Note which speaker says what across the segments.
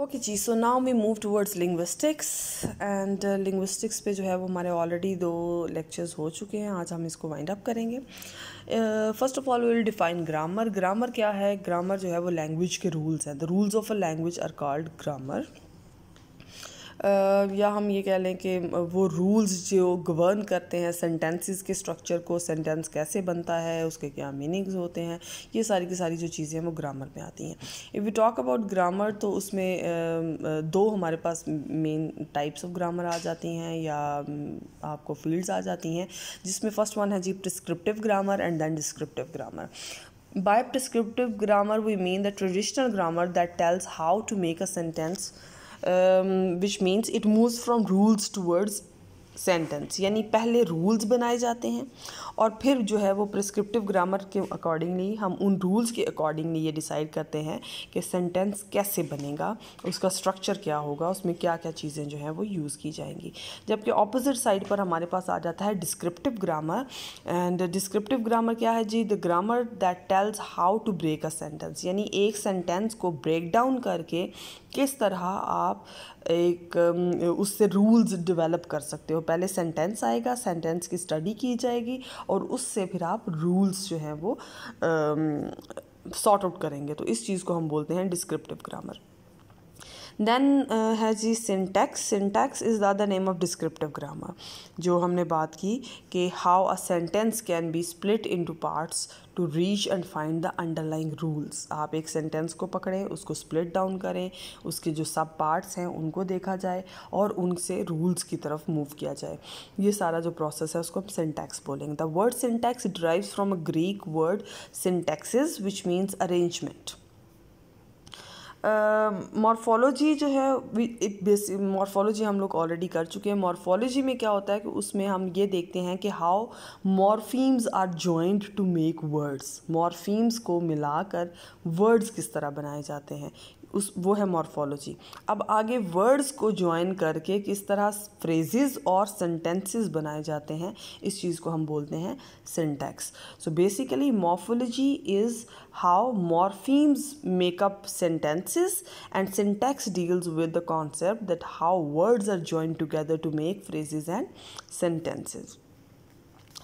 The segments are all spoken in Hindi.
Speaker 1: Okay ji so now we move towards linguistics and linguistics पे जो है वो हमारे ऑलरेडी दो लेक्चर्स हो चुके हैं आज हम इसको वाइंड अप करेंगे first of all will define grammar grammar क्या है ग्रामर जो है वो लैंग्वेज के रूल्स हैं the rules of a language are called grammar या हम ये कह लें कि वो रूल्स जो गवर्न करते हैं सेंटेंसेस के स्ट्रक्चर को सेंटेंस कैसे बनता है उसके क्या मीनिंग्स होते हैं ये सारी की सारी जो चीज़ें हैं वो ग्रामर में आती हैं if we talk about grammar तो उसमें दो हमारे पास मेन टाइप्स ऑफ ग्रामर आ जाती हैं या आपको फील्ड्स आ जाती हैं जिसमें फ़र्स्ट वन है जी prescriptive grammar and then descriptive grammar by prescriptive grammar we mean the traditional grammar that tells how to make a sentence um, which means it moves from rules towards sentence यानी पहले रूल्स बनाए जाते हैं और फिर जो है वो प्रिस्क्रिप्टिव ग्रामर के अकॉर्डिंगली हम उन रूल्स के अकॉर्डिंगली ये डिसाइड करते हैं कि सेंटेंस कैसे बनेगा उसका स्ट्रक्चर क्या होगा उसमें क्या क्या चीज़ें जो हैं वो यूज़ की जाएंगी जबकि ऑपोजिट साइड पर हमारे पास आ जाता है descriptive grammar and descriptive grammar क्या है जी the grammar that tells how to break a sentence यानी एक सेंटेंस को ब्रेक डाउन करके किस तरह आप एक उससे रूल्स डेवलप कर सकते हो पहले सेंटेंस आएगा सेंटेंस की स्टडी की जाएगी और उससे फिर आप रूल्स जो हैं वो सॉर्ट आउट करेंगे तो इस चीज़ को हम बोलते हैं descriptive grammar then has he syntax syntax is the name of descriptive grammar जो हमने बात की कि how a sentence can be split into parts to reach and find the underlying rules आप एक सेंटेंस को पकड़ें उसको स्प्लिट डाउन करें उसके जो सब पार्ट्स हैं उनको देखा जाए और उनसे रूल्स की तरफ मूव किया जाए ये सारा जो प्रोसेस है उसको हम सिंटैक्स बोलेंगे the word syntax drives from a Greek word syntaxis which means arrangement morphology uh, जो है मॉर्फोलॉजी हम लोग ऑलरेडी कर चुके हैं मॉर्फोलॉजी में क्या होता है कि उसमें हम ये देखते हैं कि how morphemes are joint to make words morphemes को मिलाकर वर्ड्स किस तरह बनाए जाते हैं उस वो है मॉर्फोलॉजी अब आगे वर्ड्स को ज्वाइन करके किस तरह फ्रेजेस और सेंटेंसेस बनाए जाते हैं इस चीज़ को हम बोलते हैं syntax so basically morphology is how morphemes make up sentences and syntax deals with the concept that how words are join together to make phrases and sentences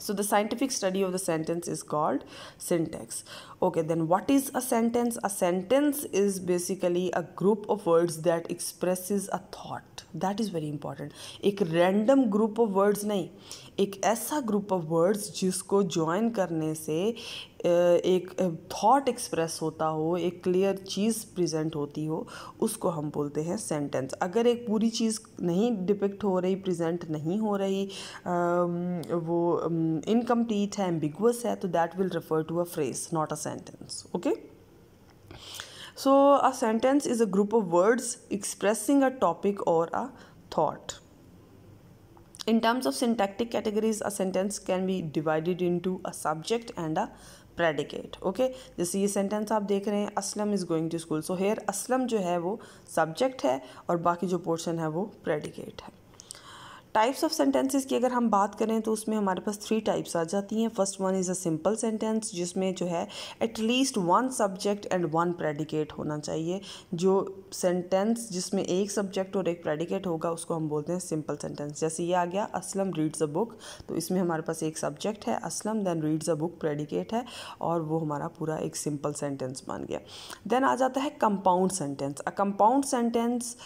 Speaker 1: So the scientific study of the sentence is called syntax. Okay, then what is a sentence? A sentence is basically a group of words that expresses a thought. That is very important. एक random group of words नहीं एक ऐसा group of words जिसको join करने से एक थॉट एक्सप्रेस होता हो एक क्लियर चीज़ प्रेजेंट होती हो उसको हम बोलते हैं सेंटेंस अगर एक पूरी चीज़ नहीं डिपिक्ट हो रही प्रेजेंट नहीं हो रही वो इनकम्प्लीट है एम्बिगुअस है तो that will refer to a phrase not a sentence okay so a sentence is a group of words expressing a topic और a thought in terms of syntactic categories a sentence can be divided into a subject and a predicate okay जैसे ये सेंटेंस आप देख रहे हैं Aslam is going to school so here Aslam जो है वो सब्जेक्ट है और बाकी जो पोर्शन है वो प्रेडिकेट है टाइप्स ऑफ सेंटेंसेस की अगर हम बात करें तो उसमें हमारे पास थ्री टाइप्स आ जाती हैं first one is a simple sentence जिसमें जो है at least one subject and one predicate होना चाहिए जो सेंटेंस जिसमें एक सब्जेक्ट और एक प्रेडिकेट होगा उसको हम बोलते हैं सिंपल सेंटेंस जैसे ये आ गया असलम रीड्स अ बुक तो इसमें हमारे पास एक सब्जेक्ट है Aslam then reads a book predicate है और वो हमारा पूरा एक सिंपल सेंटेंस बन गया देन आ जाता है compound sentence a compound sentence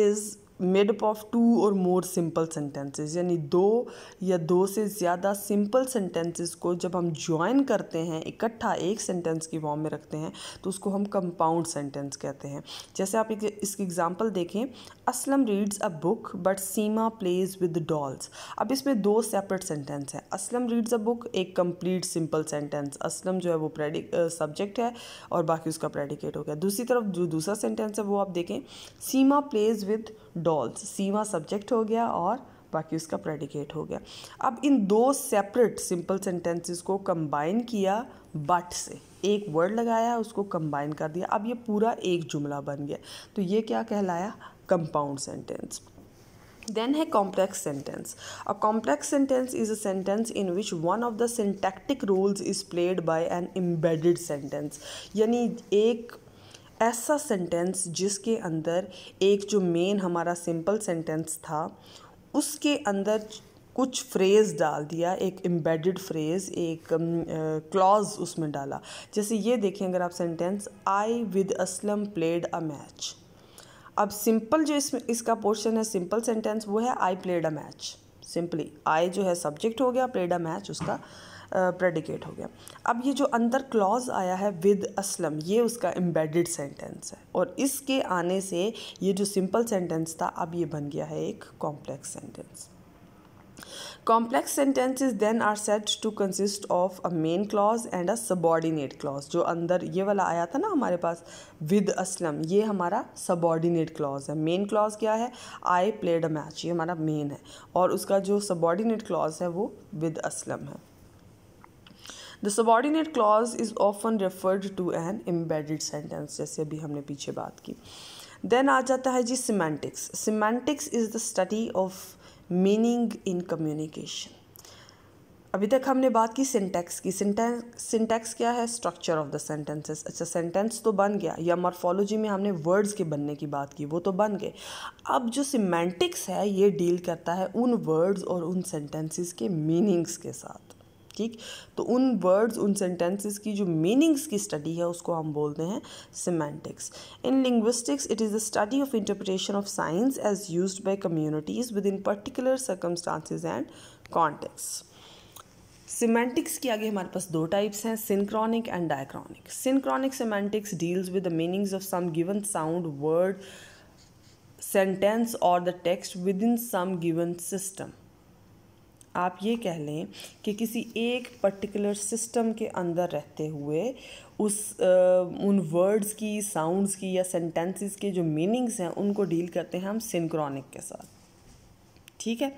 Speaker 1: is made up of two और मोर सिंपल सेंटेंसेस यानी दो या दो से ज़्यादा सिंपल सेंटेंसेस को जब हम ज्वाइन करते हैं इकट्ठा एक सेंटेंस की फॉर्म में रखते हैं तो उसको हम कंपाउंड सेंटेंस कहते हैं जैसे आप एक, इसकी एग्जांपल देखें Aslam reads a book but Seema plays with dolls अब इसमें दो सेपरेट सेंटेंस हैं असलम रीड्स अ बुक एक कंप्लीट सिंपल सेंटेंस असलम जो है वो प्रेडिक सब्जेक्ट है और बाकी उसका प्रेडिकेट हो गया दूसरी तरफ जो दूसरा सेंटेंस है वो आप देखें Seema plays with dolls Seema subject हो गया और बाकी उसका प्रेडिकेट हो गया अब इन दो सेपरेट सिंपल सेंटेंसेस को कंबाइन किया बट से एक वर्ड लगाया उसको कंबाइन कर दिया अब ये पूरा एक जुमला बन गया तो ये क्या कहलाया कंपाउंड सेंटेंस देन है complex sentence a complex sentence is a sentence in which one of the syntactic roles is played by an embedded sentence यानी एक ऐसा सेंटेंस जिसके अंदर एक जो मेन हमारा सिंपल सेंटेंस था उसके अंदर कुछ फ्रेज़ डाल दिया एक एम्बेडेड फ्रेज़ एक क्लॉज uh, उसमें डाला जैसे ये देखें अगर आप sentence I with Aslam played a match अब सिंपल जो इसमें इसका पोर्शन है सिंपल सेंटेंस वो है I played a match simply I जो है सब्जेक्ट हो गया प्लेड अ मैच उसका प्रेडिकेट हो गया अब ये जो अंदर क्लॉज आया है विद असलम ये उसका एम्बेडेड सेंटेंस है और इसके आने से ये जो सिंपल सेंटेंस था अब ये बन गया है एक complex sentence Complex sentences then are said to consist of a main clause and a subordinate clause. जो अंदर ये वाला आया था ना हमारे पास विद असलम ये हमारा subordinate clause है main clause क्या है I played a match ये हमारा main है और उसका जो subordinate clause है वो विद असलम है the subordinate clause is often referred to an embedded sentence जैसे अभी हमने पीछे बात की देन आ जाता है जी semantics semantics is the study of meaning in communication अभी तक हमने बात की सिंटैक्स की सिंटैक्स सिंटैक्स क्या है स्ट्रक्चर ऑफ द सेंटेंसेस अच्छा सेंटेंस तो बन गया या मॉर्फोलॉजी में हमने वर्ड्स के बनने की बात की वो तो बन गए अब जो सिमेंटिक्स है ये डील करता है उन वर्ड्स और उन सेंटेंसेस के मीनिंग्स के साथ ठीक तो उन वर्ड्स उन सेंटेंसेस की जो मीनिंग्स की स्टडी है उसको हम बोलते हैं semantics in linguistics it is the study of interpretation of signs as use by communities within particular circumstances and context semantics के आगे हमारे पास दो टाइप्स हैं synchronic and diachronic synchronic semantics deals with the meanings of some given sound word sentence और the text within some given system आप ये कह लें कि किसी एक पर्टिकुलर सिस्टम के अंदर रहते हुए उस आ, उन वर्ड्स की साउंड्स की या सेंटेंसेस के जो मीनिंग्स हैं उनको डील करते हैं हम सिंक्रॉनिक के साथ ठीक है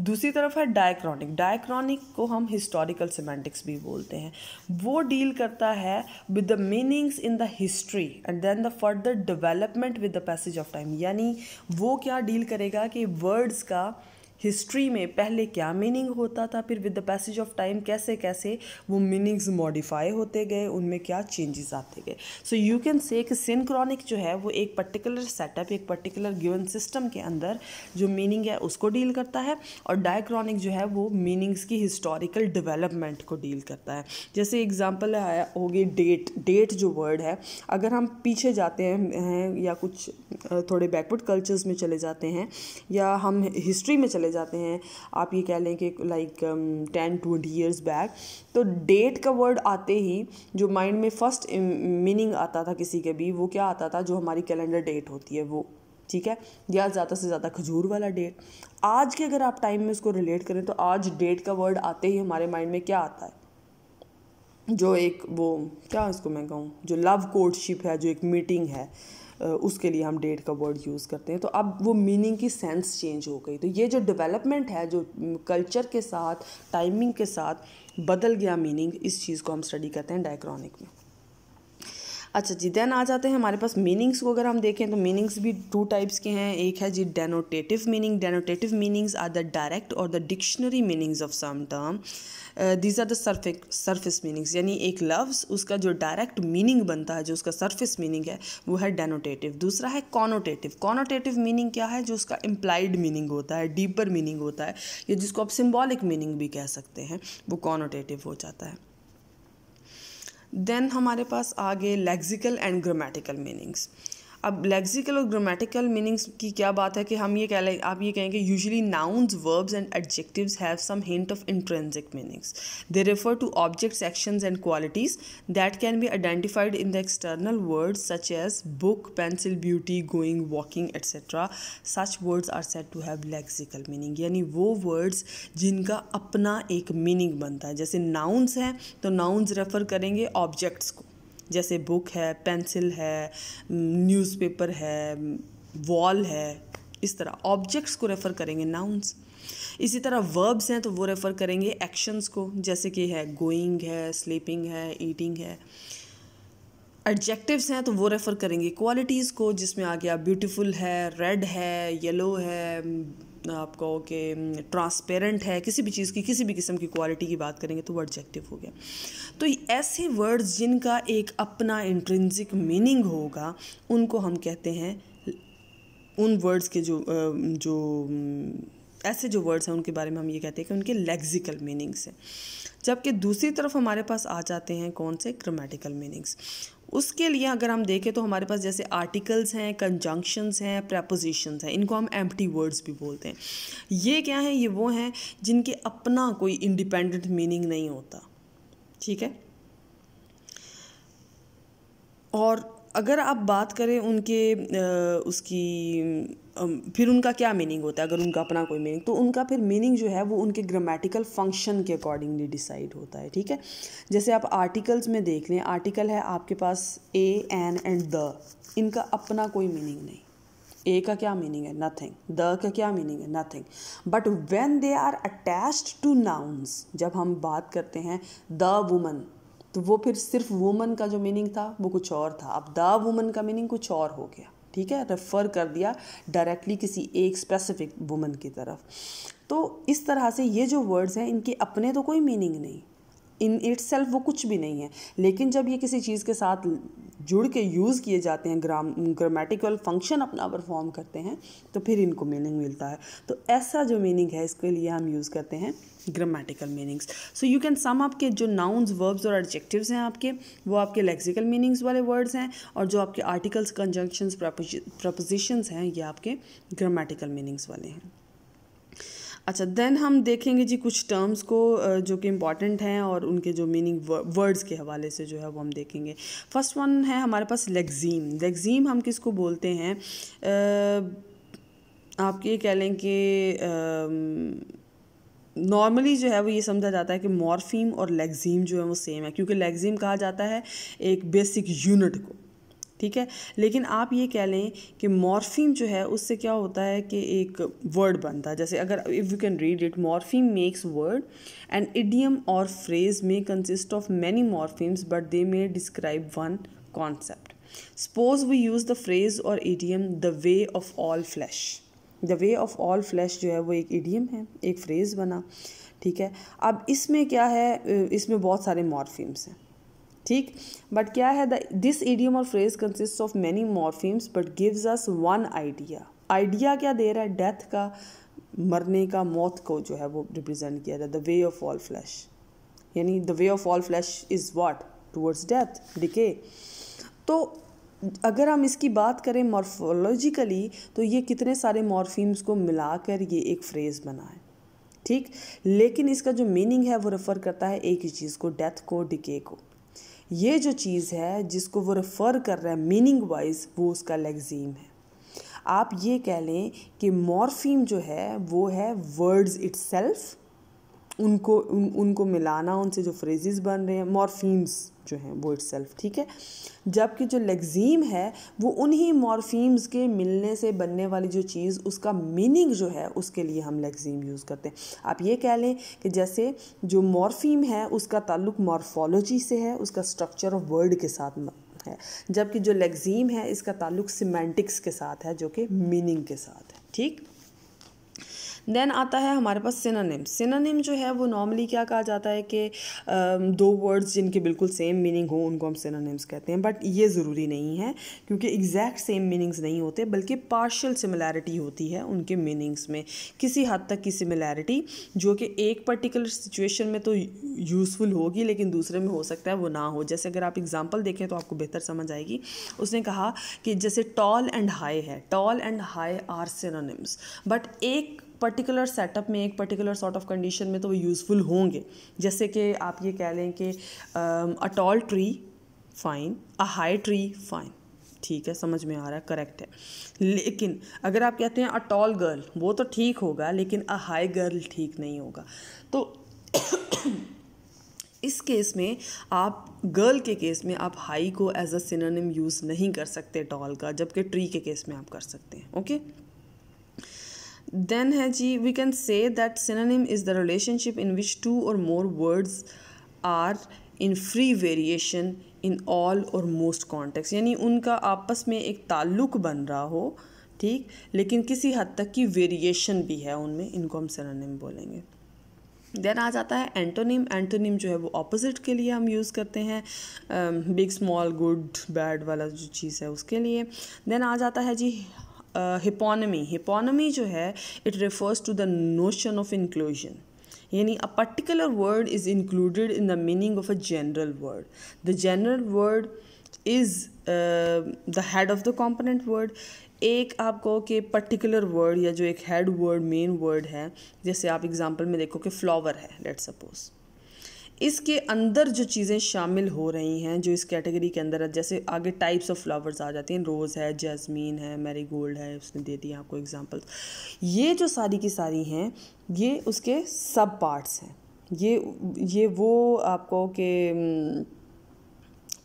Speaker 1: दूसरी तरफ है डायक्रॉनिक डायक्रॉनिक को हम हिस्टोरिकल सिमेंटिक्स भी बोलते हैं वो डील करता है with the meanings in the history and then the further development with the passage of time यानी वो क्या डील करेगा कि वर्ड्स का हिस्ट्री में पहले क्या मीनिंग होता था फिर with the passage of time कैसे कैसे वो मीनिंग्स मॉडिफाई होते गए उनमें क्या चेंजेस आते गए सो यू कैन से कि सिनक्रॉनिक जो है वो एक पर्टिकुलर सेटअप एक पर्टिकुलर गिवन सिस्टम के अंदर जो मीनिंग है उसको डील करता है और डायक्रॉनिक जो है वो मीनिंग्स की हिस्टोरिकल डिवेलपमेंट को डील करता है जैसे एग्जाम्पल होगी डेट डेट जो वर्ड है अगर हम पीछे जाते हैं, हैं या कुछ थोड़े बैकवर्ड कल्चर्स में चले जाते हैं या हम हिस्ट्री में चले जाते हैं आप ये कह लें कि like ten twenty years back तो डेट का वर्ड आते ही जो माइंड में फर्स्ट मीनिंग आता था किसी के भी वो क्या आता था जो हमारी कैलेंडर डेट होती है वो ठीक है या ज़्यादा से ज़्यादा खजूर वाला डेट आज के अगर आप टाइम में उसको रिलेट करें तो आज डेट का वर्ड आते ही हमारे माइंड में क्या आता है जो एक वो क्या इसको मैं कहूँ जो लव कोर्टशिप है जो एक मीटिंग है उसके लिए हम डेट का वर्ड यूज़ करते हैं तो अब वो मीनिंग की सेंस चेंज हो गई तो ये जो डेवलपमेंट है जो कल्चर के साथ टाइमिंग के साथ बदल गया मीनिंग इस चीज़ को हम स्टडी करते हैं डायक्रॉनिक में अच्छा जी देन आ जाते हैं हमारे पास मीनिंग्स को अगर हम देखें तो मीनिंग्स भी टू टाइप्स के हैं एक है जी denotative meaning denotative meanings are the direct और the dictionary meanings of some term these are the surface surface meanings यानी एक लफ्ज़ उसका जो डायरेक्ट मीनिंग बनता है जो उसका सरफेस मीनिंग है वो है डेनोटेटिव दूसरा है कॉनोटेटिव कॉनोटेटिव मीनिंग क्या है जो उसका इम्प्लाइड मीनिंग होता है डीपर मीनिंग होता है या जिसको आप सिम्बॉलिक मीनिंग भी कह सकते हैं वो कॉनोटेटिव हो जाता है देन हमारे पास आगे लेक्सिकल एंड ग्रामेटिकल मीनिंग्स अब लेक्सिकल और ग्रामेटिकल मीनिंग्स की क्या बात है कि हम ये कह लें आप ये कहेंगे usually nouns verbs and adjectives have some hint of intrinsic meanings they refer to objects actions and qualities that can be identified in the external words such as book pencil beauty going walking etcetera such words are set to have lexical meaning यानी वो वर्ड्स जिनका अपना एक मीनिंग बनता है जैसे नाउन्स हैं तो नाउन्स रेफर करेंगे ऑब्जेक्ट्स को जैसे बुक है पेंसिल है न्यूज़पेपर है वॉल है इस तरह ऑब्जेक्ट्स को रेफ़र करेंगे नाउंस इसी तरह वर्ब्स हैं तो वो रेफ़र करेंगे एक्शंस को जैसे कि है गोइंग है स्लीपिंग है ईटिंग है एडजेक्टिव्स हैं तो वो रेफ़र करेंगे क्वालिटीज़ को जिसमें आ गया ब्यूटीफुल है रेड है येलो है आप कहो कि ट्रांसपेरेंट है किसी भी चीज़ की किसी भी किस्म की क्वालिटी की बात करेंगे तो वो एडजेक्टिव हो गया तो ऐसे वर्ड्स जिनका एक अपना इंट्रेंसिक मीनिंग होगा उनको हम कहते हैं उन वर्ड्स के जो जो ऐसे जो वर्ड्स हैं उनके बारे में हम ये कहते हैं कि उनके लेक्सिकल मीनिंग्स हैं जबकि दूसरी तरफ हमारे पास आ जाते हैं कौन से ग्रामेटिकल मीनिंग्स उसके लिए अगर हम देखें तो हमारे पास जैसे आर्टिकल्स हैं कंजंक्शंस हैं प्रपोजिशंस हैं इनको हम एम्प्टी वर्ड्स भी बोलते हैं ये क्या हैं ये वो हैं जिनके अपना कोई इंडिपेंडेंट मीनिंग नहीं होता ठीक है और अगर आप बात करें उनके उसकी फिर उनका क्या मीनिंग होता है अगर उनका अपना कोई मीनिंग तो उनका फिर मीनिंग जो है वो उनके ग्रामेटिकल फंक्शन के अकॉर्डिंगली डिसाइड होता है ठीक है जैसे आप आर्टिकल्स में देख लें आर्टिकल है आपके पास ए एन एंड द इनका अपना कोई मीनिंग नहीं ए का क्या मीनिंग है नथिंग द का क्या मीनिंग है nothing but when they are attached to nouns जब हम बात करते हैं द वुमन तो वो फिर सिर्फ वुमन का जो मीनिंग था वो कुछ और था अब द वुमन का मीनिंग कुछ और हो गया ठीक है रेफ़र कर दिया डायरेक्टली किसी एक स्पेसिफिक वुमन की तरफ तो इस तरह से ये जो वर्ड्स हैं इनके अपने तो कोई मीनिंग नहीं इन इट सेल्फ वो कुछ भी नहीं है लेकिन जब ये किसी चीज़ के साथ जुड़ के यूज़ किए जाते हैं ग्राम ग्रामेटिकल फंक्शन अपना परफॉर्म करते हैं तो फिर इनको मीनिंग मिलता है तो ऐसा जो मीनिंग है इसके लिए हम यूज़ करते हैं grammatical meanings so you can some आपके जो नाउन्स वर्ब्स और एडजेक्टिव्स हैं आपके वो आपके लेक्सिकल मीनिंग्स वाले वर्ड्स हैं और जो आपके आर्टिकल्स कंजंक्शन प्रपोजिशंस हैं ये आपके ग्रामेटिकल मीनिंग्स वाले हैं अच्छा देन हम देखेंगे जी कुछ टर्म्स को जो कि इम्पॉर्टेंट हैं और उनके जो मीनिंग वर्ड्स के हवाले से जो है वो हम देखेंगे फर्स्ट वन है हमारे पास लेग्जीम लेग्जीम हम किसको बोलते हैं आप ये कह लें कि नॉर्मली जो है वो ये समझा जाता है कि मॉर्फीम और लेग्जीम जो है वो सेम है क्योंकि लेग्जीम कहा जाता है एक बेसिक यूनिट को ठीक है लेकिन आप ये कह लें कि मॉर्फीम जो है उससे क्या होता है कि एक वर्ड बनता है जैसे अगर if you can read it morpheme makes word and idiom or phrase may consist of many morphemes but they may describe one concept suppose we use the phrase or idiom the way of all flesh the way of all flesh जो है वो एक ईडियम है एक फ्रेज़ बना ठीक है अब इसमें क्या है इसमें बहुत सारे मॉरफीम्स हैं ठीक बट क्या है this idiom or phrase consist of many morphemes but gives us one idea idea क्या दे रहा है डेथ का मरने का मौत को जो है वो रिप्रेजेंट किया जाए the way of all flesh यानी the way of all flesh is what towards death decay तो अगर हम इसकी बात करें मॉर्फोलॉजिकली तो ये कितने सारे मॉर्फीम्स को मिलाकर ये एक फ्रेज़ बनाए ठीक लेकिन इसका जो मीनिंग है वो रेफ़र करता है एक ही चीज़ को डेथ को डिके को ये जो चीज़ है जिसको वो रेफ़र कर रहा है मीनिंग वाइज वो उसका लेगजीम है आप ये कह लें कि मॉर्फीम जो है वो है वर्ड्स इट्सल्फ़ उनको उन उनको मिलाना उनसे जो फ्रेजेस बन रहे हैं मॉर्फीम्स जो हैं वो इट्स ठीक है जबकि जो लेग्जीम है वो उन्हीं मॉर्फीम्स के मिलने से बनने वाली जो चीज़ उसका मीनिंग जो है उसके लिए हम लेग्जीम यूज़ करते हैं आप ये कह लें कि जैसे जो मॉर्फीम है उसका ताल्लुक मॉर्फोलॉजी से है उसका स्ट्रक्चर ऑफ वर्ड के साथ है जबकि जो लेग्जीम है इसका ताल्लुक सिमेंटिक्स के साथ है जो कि मीनिंग के साथ है ठीक देन आता है हमारे पास सिनानिम सिनानिम जो है वो नॉर्मली क्या कहा जाता है कि दो वर्ड्स जिनके बिल्कुल सेम मीनिंग हो उनको हम सिनानिम्स कहते हैं बट ये ज़रूरी नहीं है क्योंकि एग्जैक्ट सेम मीनिंग्स नहीं होते बल्कि पार्शल सिमिलैरिटी होती है उनके मीनिंग्स में किसी हद तक की सिमिलैरिटी जो कि एक पर्टिकुलर सिचुएशन में तो यूज़फुल होगी लेकिन दूसरे में हो सकता है वो ना हो जैसे अगर आप एग्जाम्पल देखें तो आपको बेहतर समझ आएगी उसने कहा कि जैसे टॉल एंड हाई है tall and high are synonyms but एक पर्टिकुलर सेटअप में एक पर्टिकुलर सॉर्ट ऑफ कंडीशन में तो वो यूज़फुल होंगे जैसे कि आप ये कह लें कि a tall tree fine a high tree fine ठीक है समझ में आ रहा है करेक्ट है लेकिन अगर आप कहते हैं अ टॉल गर्ल वो तो ठीक होगा लेकिन अ हाई गर्ल ठीक नहीं होगा तो इस केस में आप गर्ल के केस में आप हाई को एज अ सिनोनिम यूज़ नहीं कर सकते टॉल का जबकि ट्री के केस में आप कर सकते हैं ओके देन है जी we can say that synonym is the relationship in which two और more words are in free variation in all or most contexts यानी उनका आपस में एक ताल्लुक बन रहा हो ठीक लेकिन किसी हद तक की वेरिएशन भी है उनमें इनको हम सिनोनिम बोलेंगे देन आ जाता है एंटोनिम एंटोनिम जो है वो ऑपोजिट के लिए हम यूज़ करते हैं बिग स्मॉल गुड बैड वाला जो चीज़ है उसके लिए देन आ जाता है जी हिपोनमी uh, हिपोनमी जो है it refers to the notion of inclusion यानी a particular word is included in the meaning of a general word the general word is the head of the component word एक आप कहो कि पर्टिकुलर वर्ड या जो एक हेड वर्ड मेन वर्ड है जैसे आप एग्जांपल में देखो कि फ्लावर है लेट सपोज़ इसके अंदर जो चीज़ें शामिल हो रही हैं जो इस कैटेगरी के अंदर है जैसे आगे टाइप्स ऑफ फ्लावर्स आ जाती हैं रोज़ है जैस्मीन है मेरी गोल्ड है उसने दे दिया आपको एग्जांपल्स ये जो सारी की सारी हैं ये उसके सब पार्ट्स हैं ये ये वो आपको के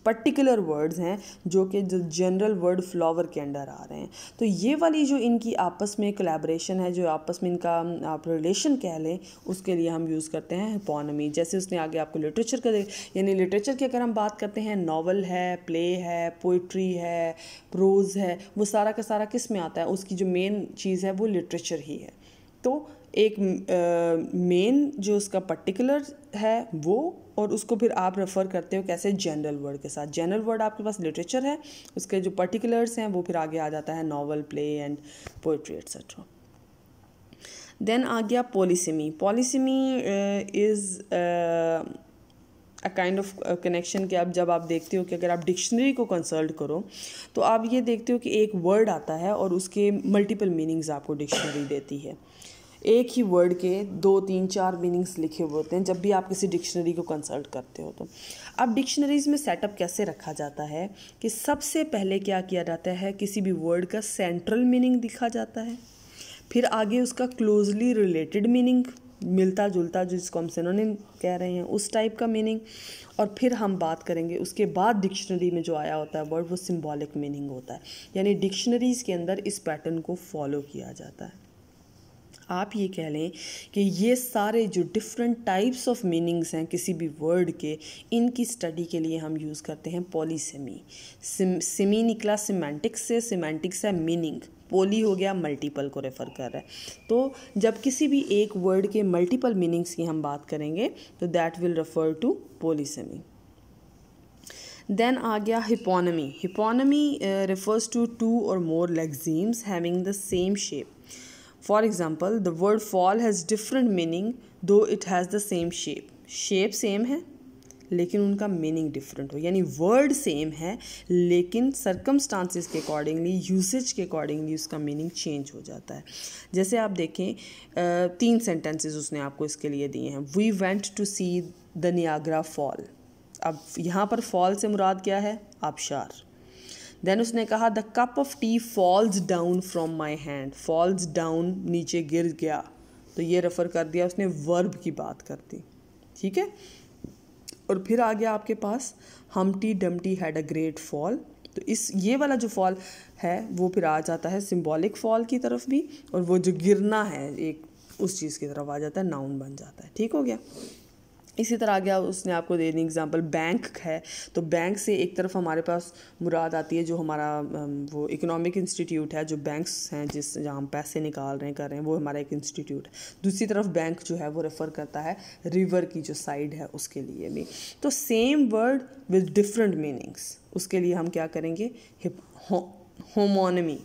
Speaker 1: पर्टिकुलर वर्ड्स हैं जो कि जो जनरल वर्ड फ्लावर के अंडर आ रहे हैं तो ये वाली जो इनकी आपस में कलेबरेशन है जो आपस में इनका आप रिलेशन कह लें उसके लिए हम यूज़ करते हैं पोनमी जैसे उसने आगे आपको लिटरेचर का यानी लिटरेचर की अगर हम बात करते हैं नावल है प्ले है पोइट्री है प्रोज है वो सारा का सारा किस में आता है उसकी जो मेन चीज़ है वो लिटरेचर ही है तो एक मेन जो उसका पर्टिकुलर है वो और उसको फिर आप रेफ़र करते हो कैसे जनरल वर्ड के साथ जनरल वर्ड आपके पास लिटरेचर है उसके जो पर्टिकुलर्स हैं वो फिर आगे आ जाता है novel play and poetry etcetera then आ गया polysemy polysemy is a kind of connection कि अब जब आप देखते हो कि अगर आप डिक्शनरी को कंसल्ट करो तो आप ये देखते हो कि एक वर्ड आता है और उसके मल्टीपल मीनिंग्स आपको डिक्शनरी देती है एक ही वर्ड के दो तीन चार मीनिंग्स लिखे हुए होते हैं जब भी आप किसी डिक्शनरी को कंसल्ट करते हो तो अब डिक्शनरीज में सेटअप कैसे रखा जाता है कि सबसे पहले क्या किया जाता है किसी भी वर्ड का सेंट्रल मीनिंग दिखा जाता है फिर आगे उसका क्लोजली रिलेटेड मीनिंग मिलता जुलता जिसको हम सिनोनिम कह रहे हैं उस टाइप का मीनिंग और फिर हम बात करेंगे उसके बाद डिक्शनरी में जो आया होता है वर्ड वो सिंबॉलिक मीनिंग होता है यानी डिक्शनरीज़ के अंदर इस पैटर्न को फॉलो किया जाता है आप ये कह लें कि ये सारे जो डिफरेंट टाइप्स ऑफ मीनिंग्स हैं किसी भी वर्ड के इनकी स्टडी के लिए हम यूज़ करते हैं पॉलीसेमी सिमी निकला सिमेंटिक्स से सिमेंटिक्स है मीनिंग पोली हो गया मल्टीपल को रेफ़र कर रहा है तो जब किसी भी एक वर्ड के मल्टीपल मीनिंग्स की हम बात करेंगे तो that will refer to polysemy then आ गया hyponymy hyponymy refers to two और more lexemes having the same shape for example the word fall has different meaning though it has the same shape shape same है लेकिन उनका मीनिंग डिफरेंट हो यानी वर्ड सेम है लेकिन सर्कमस्टांसिस के अकॉर्डिंगली यूसेज के अकॉर्डिंगली उसका मीनिंग चेंज हो जाता है जैसे आप देखें तीन सेंटेंसेस उसने आपको इसके लिए दिए हैं we went to see the Niagara fall अब यहाँ पर फॉल से मुराद क्या है आबशार देन उसने कहा the cup of tea falls down from my hand falls down नीचे गिर गया तो ये रेफ़र कर दिया उसने वर्ब की बात कर दी ठीक है और फिर आ गया आपके पास Humpty Dumpty had a great fall तो इस ये वाला जो फॉल है वो फिर आ जाता है सिम्बॉलिक फॉल की तरफ भी और वो जो गिरना है एक उस चीज़ की तरफ आ जाता है नाउन बन जाता है ठीक हो गया इसी तरह आगे उसने आपको दे दी एग्जांपल बैंक है तो बैंक से एक तरफ हमारे पास मुराद आती है जो हमारा वो इकोनॉमिक इंस्टीट्यूट है जो बैंक्स हैं जिस जहाँ हम पैसे निकाल रहे हैं कर रहे हैं वो हमारा एक इंस्टीट्यूट है दूसरी तरफ बैंक जो है वो रेफ़र करता है रिवर की जो साइड है उसके लिए भी तो same word with different meanings उसके लिए हम क्या करेंगे होमोनमी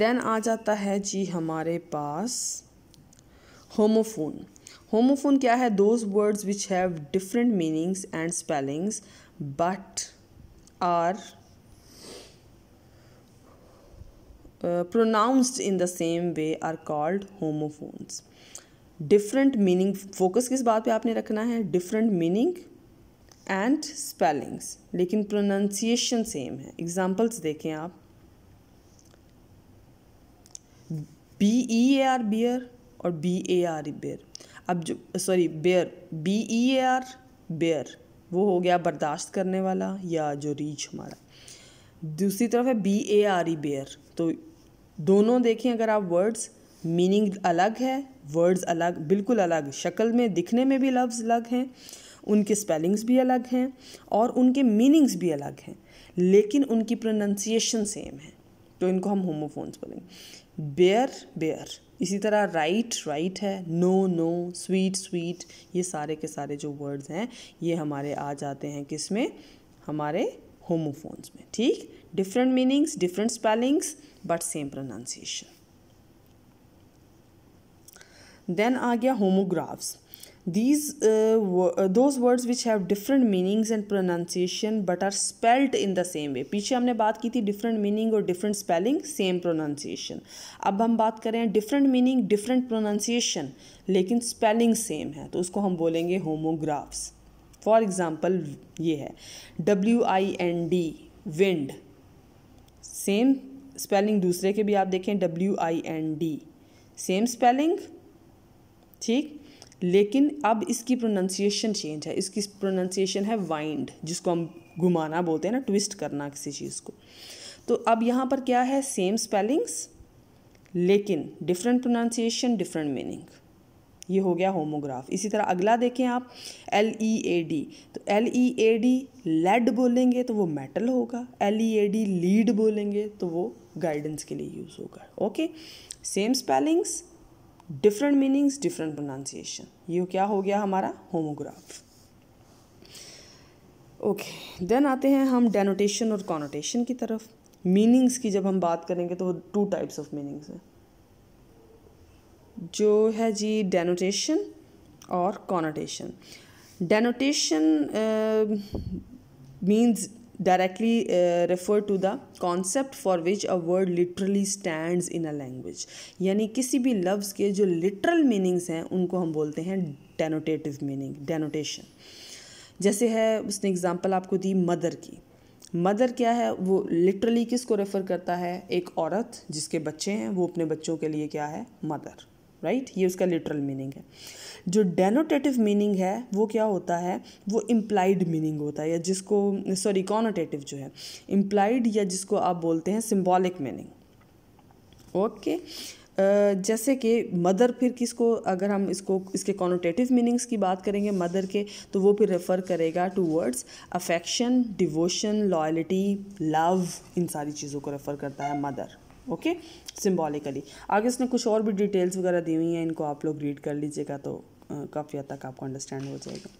Speaker 1: देन आ जाता है जी हमारे पास होमोफोन होमोफोन क्या है those words which have different meanings and spellings but are pronounced in the same way are called homophones different meaning focus किस बात पे आपने रखना है डिफरेंट मीनिंग एंड स्पेलिंग्स लेकिन प्रोनाउंसिएशन सेम है एग्जाम्पल्स देखें आप B E A R bear और बी ए आर बियर अब जो sorry bear B E A R bear वो हो गया बर्दाश्त करने वाला या जो रीच हमारा दूसरी तरफ है B A R E bare तो दोनों देखें अगर आप वर्ड्स मीनिंग अलग है वर्ड्स अलग बिल्कुल अलग शक्ल में दिखने में भी लफ्ज़ अलग हैं उनके स्पेलिंग्स भी अलग हैं और उनके मीनिंग्स भी अलग हैं लेकिन उनकी प्रोनंसिएशन सेम है तो इनको हम होमोफोन्स बोलेंगे बेयर बेयर इसी तरह राइट right, राइट right है नो नो स्वीट स्वीट ये सारे के सारे जो वर्ड्स हैं ये हमारे आ जाते हैं किस में हमारे होमोफोन्स में ठीक different meanings different spellings but same pronunciation then आ गया homographs these uh, those words which have different meanings and pronunciation but are spelled in the same way पीछे हमने बात की थी different meaning और different spelling same pronunciation अब हम बात कर रहे हैं different meaning different pronunciation लेकिन spelling same है तो उसको हम बोलेंगे homographs for example ये है w i n d wind same spelling दूसरे के भी आप देखें w i n d same spelling ठीक लेकिन अब इसकी प्रोनाउंसिएशन चेंज है इसकी प्रोनंसिएशन है वाइंड जिसको हम घुमाना बोलते हैं ना ट्विस्ट करना किसी चीज़ को तो अब यहाँ पर क्या है सेम स्पेलिंग्स लेकिन डिफरेंट प्रोनाउंसिएशन डिफरेंट मीनिंग ये हो गया होमोग्राफ इसी तरह अगला देखें आप एल ई ए डी तो L E A D lead बोलेंगे तो वो मेटल होगा L E A D lead बोलेंगे तो वो गाइडेंस के लिए यूज़ होगा okay same spellings different meanings different pronunciation ये क्या हो गया हमारा होमोग्राफ ओके देन आते हैं हम डेनोटेशन और कॉनोटेशन की तरफ मीनिंग्स की जब हम बात करेंगे तो टू टाइप्स ऑफ मीनिंग्स हैं जो है जी डेनोटेशन और connotation denotation means directly uh, refer to the concept for which a word literally stands in a language यानी किसी भी लफ्ज़ के जो literal meanings हैं उनको हम बोलते हैं denotative meaning denotation जैसे है उसने example आपको दी mother की मदर क्या है वो लिटरली किसको रेफ़र करता है एक औरत जिसके बच्चे हैं वो अपने बच्चों के लिए क्या है मदर राइट ये उसका लिटरल मीनिंग है जो डेनोटेटिव मीनिंग है वो क्या होता है वो इम्प्लाइड मीनिंग होता है या जिसको सॉरी कॉनोटेटिव जो है इम्प्लाइड या जिसको आप बोलते हैं सिम्बॉलिक मीनिंग ओके जैसे कि मदर फिर किसको अगर हम इसको इसके कॉनोटेटिव मीनिंग्स की बात करेंगे मदर के तो वो फिर रेफ़र करेगा to words affection devotion loyalty love इन सारी चीज़ों को रेफ़र करता है मदर ओके सिम्बॉलिकली आगे इसने कुछ और भी डिटेल्स वगैरह दी हुई हैं इनको आप लोग रीड कर लीजिएगा तो काफ़ी हद तक आपको अंडरस्टैंड हो जाएगा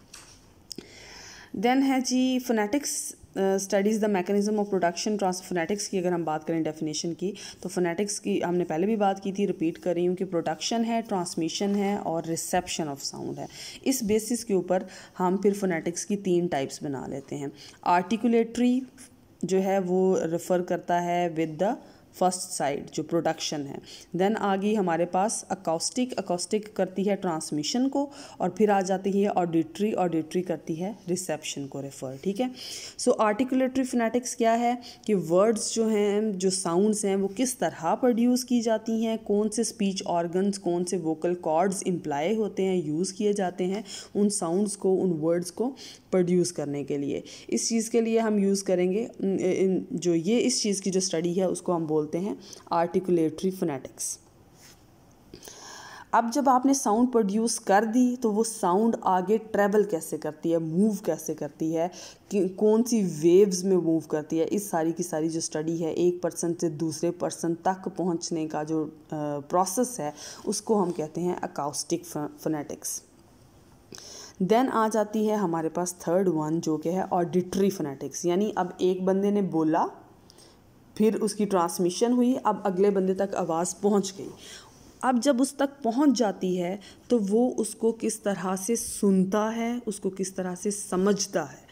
Speaker 1: देन है जी phonetics studies the mechanism of production trans phonetics की अगर हम बात करें डेफिनेशन की तो फोनेटिक्स की हमने पहले भी बात की थी रिपीट कर रही हूँ कि प्रोडक्शन है ट्रांसमिशन है और रिसेप्शन ऑफ साउंड है इस बेसिस के ऊपर हम फिर फोनेटिक्स की तीन टाइप्स बना लेते हैं आर्टिकुलेटरी जो है वो रेफ़र करता है विद द फर्स्ट साइड जो प्रोडक्शन है देन आ गई हमारे पास अकॉस्टिक अकोस्टिक करती है ट्रांसमिशन को और फिर आ जाती है ऑडिट्री ऑडिट्री करती है रिसेप्शन को रेफर ठीक है सो आर्टिकुलेटरी फिनेटिक्स क्या है कि वर्ड्स जो हैं जो साउंड्स हैं वो किस तरह प्रोड्यूस की जाती हैं कौन से स्पीच ऑर्गन्स कौन से वोकल कॉर्ड्स इम्प्लाई होते हैं यूज़ किए जाते हैं उन साउंडस को उन वर्ड्स को प्रोड्यूस करने के लिए इस चीज़ के लिए हम यूज़ करेंगे जो ये इस चीज़ की जो स्टडी है उसको हम बोल बोलते हैं आर्टिकुलेटरी फोनेटिक्स अब जब आपने साउंड प्रोड्यूस कर दी तो वो साउंड आगे ट्रेवल कैसे करती है मूव कैसे करती है कि कौन सी वेव्स में मूव करती है इस सारी की सारी जो स्टडी है एक पर्सन से दूसरे पर्सन तक पहुंचने का जो प्रोसेस है उसको हम कहते हैं अकाउस्टिक फोनेटिक्स देन आ जाती है हमारे पास थर्ड वन जो कि है ऑडिट्री फोनेटिक्स यानी अब एक बंदे ने बोला फिर उसकी ट्रांसमिशन हुई अब अगले बंदे तक आवाज़ पहुंच गई अब जब उस तक पहुंच जाती है तो वो उसको किस तरह से सुनता है उसको किस तरह से समझता है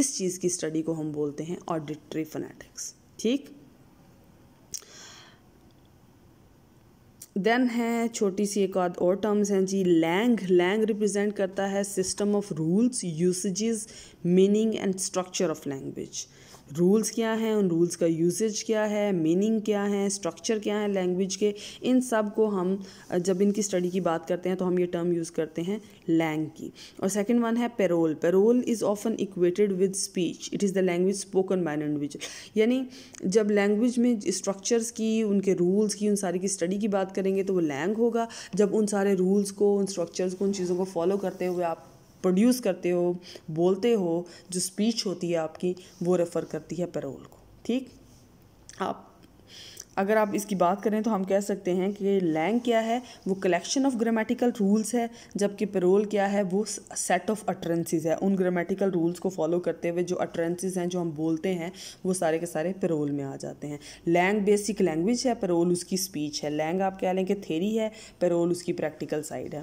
Speaker 1: इस चीज़ की स्टडी को हम बोलते हैं ऑडिटरी फनेटिक्स ठीक देन है छोटी सी एक आध और टर्म्स हैं जी लैंग लैंग रिप्रेजेंट करता है system of rules usages meaning and structure of language rules क्या हैं उन रूल्स का यूसेज क्या है मीनिंग क्या है स्ट्रक्चर क्या है लैंग्वेज के इन सब को हम जब इनकी स्टडी की बात करते हैं तो हम ये टर्म यूज़ करते हैं लैंग की और सेकेंड वन है parole parole is often equated with speech it is the language spoken by an individual यानी जब लैंग्वेज में स्ट्रक्चर्स की उनके रूल्स की उन सारी की स्टडी की बात करेंगे तो वो लैंग होगा जब उन सारे रूल्स को उन स्ट्रक्चर्स को उन चीज़ों को फॉलो करते हुए आप प्रोड्यूस करते हो बोलते हो जो स्पीच होती है आपकी वो रेफ़र करती है पैरोल को ठीक आप अगर आप इसकी बात करें तो हम कह सकते हैं कि लैंग क्या है वो कलेक्शन ऑफ ग्रामेटिकल रूल्स है जबकि पेरोल क्या है वो सेट ऑफ अटरेंसेज है उन ग्रामेटिकल रूल्स को फॉलो करते हुए जो अटरेंसेज हैं जो हम बोलते हैं वो सारे के सारे पेरोल में आ जाते हैं लैंग बेसिक लैंग्वेज है पेरोल उसकी स्पीच है लैंग आप कह लें कि थेरी है पेरोल उसकी प्रैक्टिकल साइड है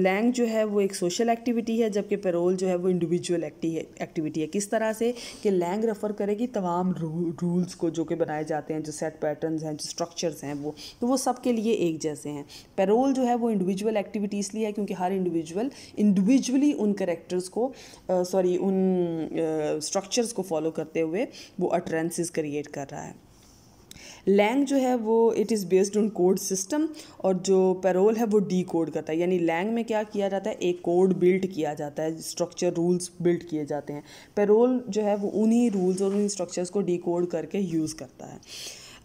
Speaker 1: लैंग जो है वो एक सोशल एक्टिविटी है जबकि पेरोल जो है वो इंडिविजुअल एक्टिविटी है किस तरह से कि लैंग रेफ़र करेगी तमाम रूल्स को जो कि बनाए जाते हैं जो सेट सेट पैटर्न्स हैं जो स्ट्रक्चर्स हैं वो तो वो सब के लिए एक जैसे हैं पैरोल जो है वो इंडिविजुअल एक्टिविटी इसलिए है क्योंकि हर इंडिविजुअल इंडिविजुअली उन करेक्टर्स को सॉरी उन स्ट्रक्चर्स को फॉलो करते हुए वो अटरेंसेस क्रिएट कर रहा है लैंग जो है वो it is based on code system और जो पैरोल है वो डी कोड करता है यानी लैंग में क्या किया जाता है एक कोड बिल्ड किया जाता है स्ट्रक्चर रूल्स बिल्ड किए जाते हैं पैरोल जो है वो उन्हीं रूल्स और उन्हीं स्ट्रक्चर्स को डी कोड करके यूज़ करता है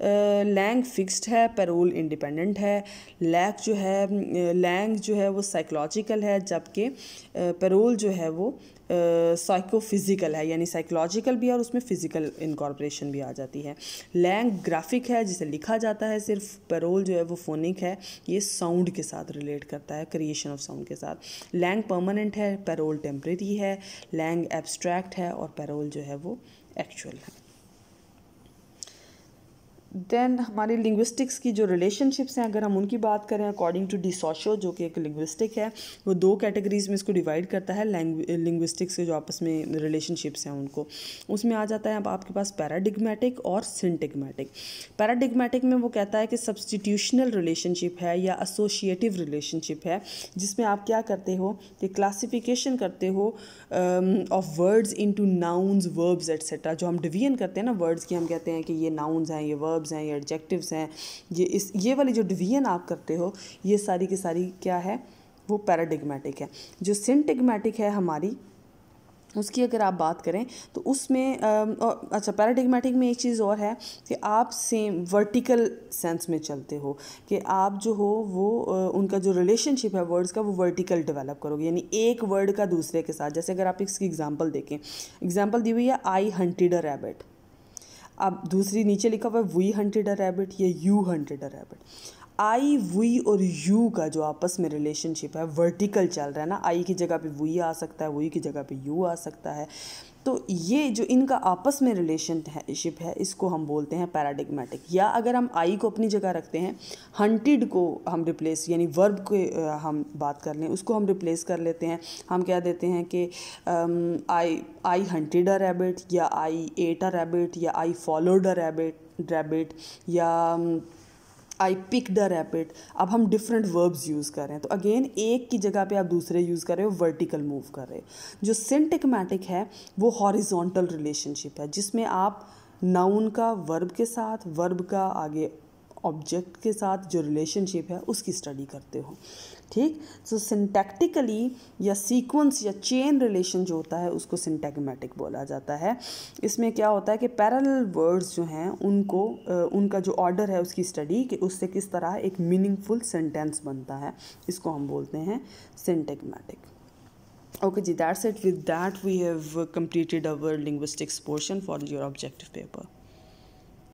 Speaker 1: लैंग फिक्स्ड है पैरोल इंडिपेंडेंट है लैक जो है लैंग जो है वो साइकोलॉजिकल है जबकि पैरोल जो है वो साइको फिज़िकल है यानी साइकोलॉजिकल भी है और उसमें फ़िज़िकल इनकॉर्पोरेशन भी आ जाती है लैंग ग्राफिक है जिसे लिखा जाता है सिर्फ पैरोल जो है वो फोनिक है ये साउंड के साथ रिलेट करता है क्रिएशन ऑफ साउंड के साथ लैंग परमानेंट है पैरोल टेम्प्रेरी है लैंग एब्स्ट्रैक्ट है और पैरोल जो है वो एक्चुअल है देन हमारी लिंग्विस्टिक्स की जो रिलेशनशिप्स हैं अगर हम उनकी बात करें अकॉर्डिंग टू डी सोशो जो कि एक लिंग्विस्टिक है वो दो कैटेगरीज में इसको डिवाइड करता है लिंग्विस्टिक्स के जो आपस में रिलेशनशिप्स हैं उनको उसमें आ जाता है अब आपके पास पैराडिग्मेटिक और सिंटिग्मेटिक पैराडिग्मेटिक में वो कहता है कि सब्सटीट्यूशनल रिलेशनशिप है या एसोशिएटिव रिलेशनशिप है जिसमें आप क्या करते हो कि क्लासीफिकेशन करते हो of words into nouns verbs etcetera जो हम डिवीजन करते हैं ना वर्ड्स की हम कहते हैं कि ये नाउन्स हैं ये वर्ब वर्ब्स हैं या एडजेक्टिव्स हैं ये इस ये वाली जो डिवीजन आप करते हो ये सारी की सारी क्या है वो पैराडिग्मेटिक है जो सिंटिग्मेटिक है हमारी उसकी अगर आप बात करें तो उसमें अच्छा पैराडिग्मेटिक में एक चीज़ और है कि आप सेम वर्टिकल सेंस में चलते हो कि आप जो हो वो उनका जो रिलेशनशिप है वर्ड्स का वो वर्टिकल डेवलप करोगे यानी एक वर्ड का दूसरे के साथ जैसे अगर आप इसकी एग्जांपल देखें एग्जांपल दी हुई है आई हंटेड अ रैबिट अब दूसरी नीचे लिखा हुआ है वी हंटेड अ रैबिट या you hunted a rabbit I we और यू का जो आपस में रिलेशनशिप है वर्टिकल चल रहा है ना आई की जगह पे वी आ सकता है वी की जगह पे यू आ सकता है तो ये जो इनका आपस में रिलेशनशिप है इसको हम बोलते हैं पैराडिग्मेटिक या अगर हम आई को अपनी जगह रखते हैं हंटेड को हम रिप्लेस यानी वर्ब को हम बात कर लें उसको हम रिप्लेस कर लेते हैं हम क्या देते हैं कि आई आई हंटेड अ रैबिट या आई एट अ रैबिट या I followed a rabbit rabbit या आई पिक द रैपिड अब हम डिफरेंट वर्ब्स यूज़ कर रहे हैं तो अगेन एक की जगह पे आप दूसरे यूज़ कर रहे हो वर्टिकल मूव कर रहे हो जो सिंटिकमेटिक है वो हॉरिजॉन्टल रिलेशनशिप है जिसमें आप नाउन का वर्ब के साथ वर्ब का आगे ऑब्जेक्ट के साथ जो रिलेशनशिप है उसकी स्टडी करते हो ठीक सो सिंटैक्टिकली या सीक्वेंस या चेन रिलेशन जो होता है उसको सिंटैगमेटिक बोला जाता है इसमें क्या होता है कि पैरल वर्ड्स जो हैं उनको उनका जो ऑर्डर है उसकी स्टडी कि उससे किस तरह एक मीनिंगफुल सेंटेंस बनता है इसको हम बोलते हैं सिंटेगमेटिक ओके जी that's it with that we have completed our linguistics portion for your objective paper